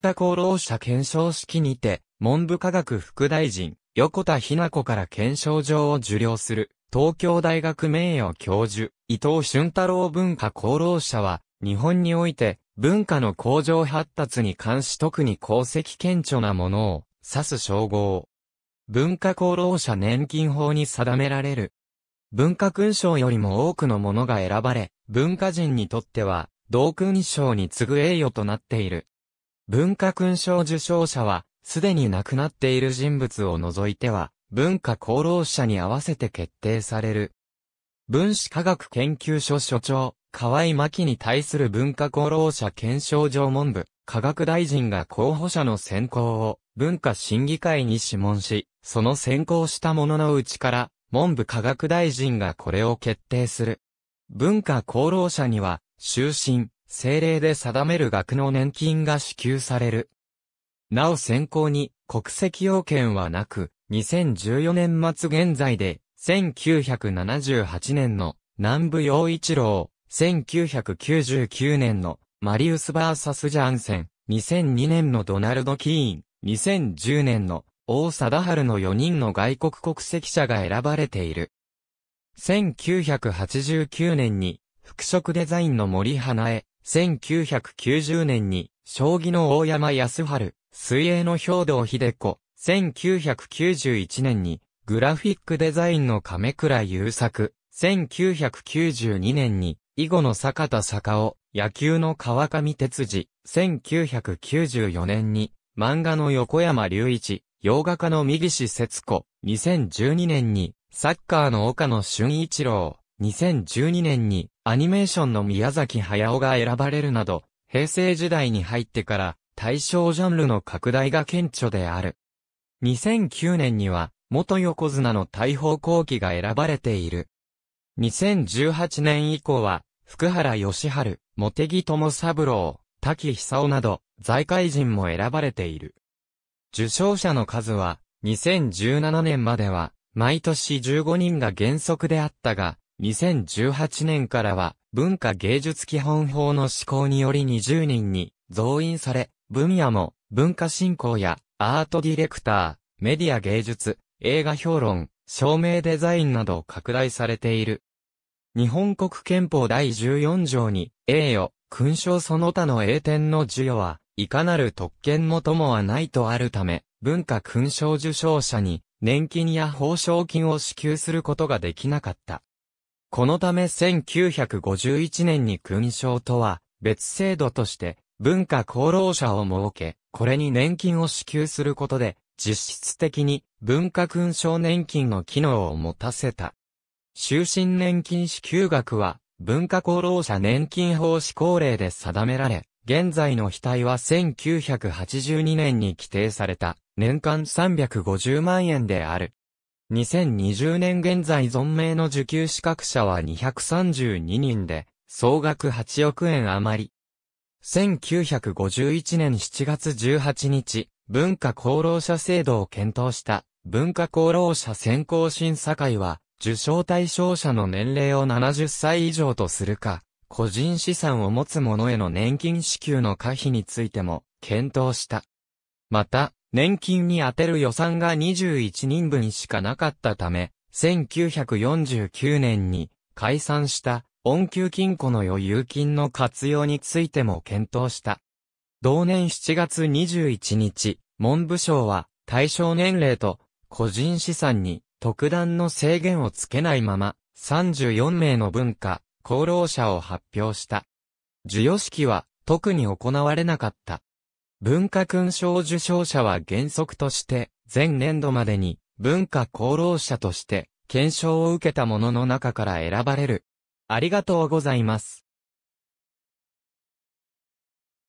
田功労者検証式にて、文部科学副大臣、横田ひな子から検証状を受領する、東京大学名誉教授、伊藤俊太郎文化功労者は、日本において、文化の向上発達に関し特に功績顕著なものを指す称号。文化功労者年金法に定められる。文化勲章よりも多くのものが選ばれ、文化人にとっては、同勲章に次ぐ栄誉となっている。文化勲章受章者は、すでに亡くなっている人物を除いては、文化功労者に合わせて決定される。分子科学研究所所長、河合真紀に対する文化功労者検証上文部、科学大臣が候補者の選考を文化審議会に諮問し、その選考したもののうちから、文部科学大臣がこれを決定する。文化功労者には、終身、政令で定める額の年金が支給される。なお選考に国籍要件はなく、2014年末現在で、1978年の南部陽一郎、1999年のマリウス・バーサス・ジャンセン、2002年のドナルド・キーン、2010年の大貞治の4人の外国国籍者が選ばれている。1989年に、服飾デザインの森花江、1990年に、将棋の大山康春、水泳の兵道秀子、1991年に、グラフィックデザインの亀倉優作、1992年に、囲碁の坂田坂尾、野球の川上哲司、1994年に、漫画の横山隆一、洋画家の三岸節子、2012年に、サッカーの岡野俊一郎、2012年にアニメーションの宮崎駿が選ばれるなど、平成時代に入ってから対象ジャンルの拡大が顕著である。2009年には元横綱の大砲後期が選ばれている。2018年以降は、福原義春、茂木智三郎、滝久夫など、財界人も選ばれている。受賞者の数は、2017年までは、毎年15人が原則であったが、2018年からは、文化芸術基本法の施行により20人に増員され、分野も文化振興やアートディレクター、メディア芸術、映画評論、照明デザインなど拡大されている。日本国憲法第14条に、栄誉、勲章その他の栄典の授与は、いかなる特権もともはないとあるため、文化勲章受章者に、年金や報奨金を支給することができなかった。このため1951年に勲章とは別制度として文化功労者を設け、これに年金を支給することで実質的に文化勲章年金の機能を持たせた。終身年金支給額は文化功労者年金法施行令で定められ、現在の額は1982年に規定された年間350万円である。2020年現在存命の受給資格者は232人で、総額8億円余り。1951年7月18日、文化功労者制度を検討した文化功労者選考審査会は、受賞対象者の年齢を70歳以上とするか、個人資産を持つ者への年金支給の可否についても検討した。また、年金に充てる予算が21人分しかなかったため、1949年に解散した恩給金庫の余裕金の活用についても検討した。同年7月21日、文部省は対象年齢と個人資産に特段の制限をつけないまま34名の文化、功労者を発表した。授与式は特に行われなかった。文化勲章受章者は原則として、前年度までに文化功労者として、検証を受けた者の中から選ばれる。ありがとうございます。